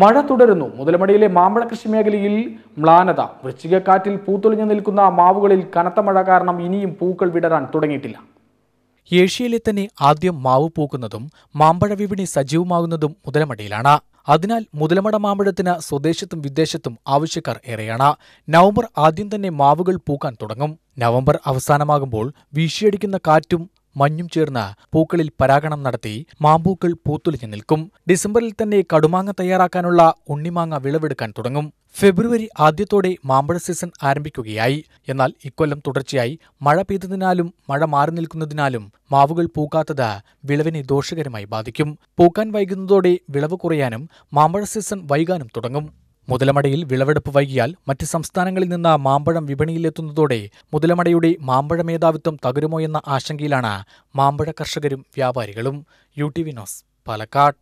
മഴ തുടരുന്നു മുതലമടിയിലെ മാമ്പഴ കൃഷി മേഖലയിൽ മ്ലാനത വൃശ്ചികക്കാറ്റിൽ പൂത്തൊളിഞ്ഞു നിൽക്കുന്ന മാവുകളിൽ കനത്ത മഴ കാരണം ഇനിയും പൂക്കൾ വിടരാൻ തുടങ്ങിയിട്ടില്ല ഏഷ്യയിലെ തന്നെ ആദ്യം മാവ് പൂക്കുന്നതും മാമ്പഴ വിപണി സജീവമാകുന്നതും മുതലമടയിലാണ് അതിനാൽ മുതലമട മാമ്പഴത്തിന് സ്വദേശത്തും വിദേശത്തും ആവശ്യക്കാർ ഏറെയാണ് നവംബർ ആദ്യം തന്നെ മാവുകൾ പൂക്കാൻ തുടങ്ങും നവംബർ അവസാനമാകുമ്പോൾ വീശിയടിക്കുന്ന കാറ്റും മഞ്ഞും ചേർന്ന് പൂക്കളിൽ പരാഗണം നടത്തി മാമ്പൂക്കൾ പൂത്തുലഞ്ഞു നിൽക്കും ഡിസംബറിൽ തന്നെ കടുമാങ്ങ തയ്യാറാക്കാനുള്ള ഉണ്ണിമാങ്ങ വിളവെടുക്കാൻ തുടങ്ങും ഫെബ്രുവരി ആദ്യത്തോടെ മാമ്പഴ സീസൺ ആരംഭിക്കുകയായി എന്നാൽ ഇക്കൊല്ലം തുടർച്ചയായി മഴ പെയ്തതിനാലും മഴ മാറി നിൽക്കുന്നതിനാലും മാവുകൾ പൂക്കാത്തത് വിളവിനെ ദോഷകരമായി ബാധിക്കും പൂക്കാൻ വൈകുന്നതോടെ വിളവ് കുറയാനും മാമ്പഴ സീസൺ വൈകാനും തുടങ്ങും മുതലമടയിൽ വിളവെടുപ്പ് വൈകിയാൽ മറ്റ് സംസ്ഥാനങ്ങളിൽ നിന്ന് മാമ്പഴം വിപണിയിലെത്തുന്നതോടെ മുതലമടയുടെ മാമ്പഴ മേധാവിത്വം തകരുമോ എന്ന ആശങ്കയിലാണ് മാമ്പഴ കർഷകരും വ്യാപാരികളും യു ടി വിനോസ് പാലക്കാട്